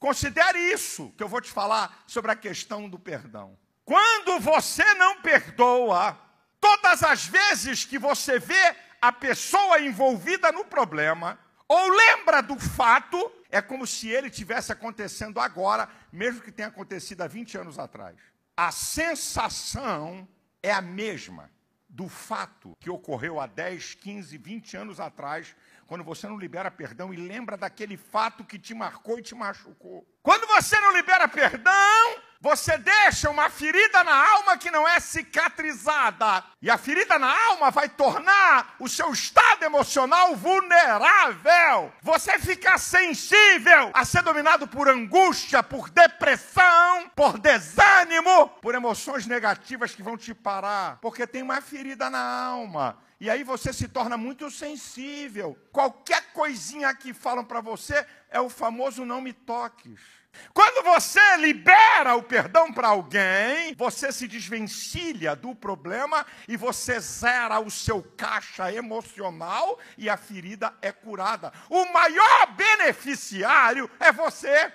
Considere isso que eu vou te falar sobre a questão do perdão. Quando você não perdoa, todas as vezes que você vê a pessoa envolvida no problema, ou lembra do fato, é como se ele tivesse acontecendo agora, mesmo que tenha acontecido há 20 anos atrás. A sensação é a mesma do fato que ocorreu há 10, 15, 20 anos atrás, quando você não libera perdão e lembra daquele fato que te marcou e te machucou. Quando você não libera perdão, você deixa uma ferida na alma que não é cicatrizada. E a ferida na alma vai tornar o seu estado emocional vulnerável. Você fica sensível a ser dominado por angústia, por depressão, por desânimo ânimo por emoções negativas que vão te parar, porque tem uma ferida na alma. E aí você se torna muito sensível. Qualquer coisinha que falam para você é o famoso não me toques. Quando você libera o perdão para alguém, você se desvencilha do problema e você zera o seu caixa emocional e a ferida é curada. O maior beneficiário é você.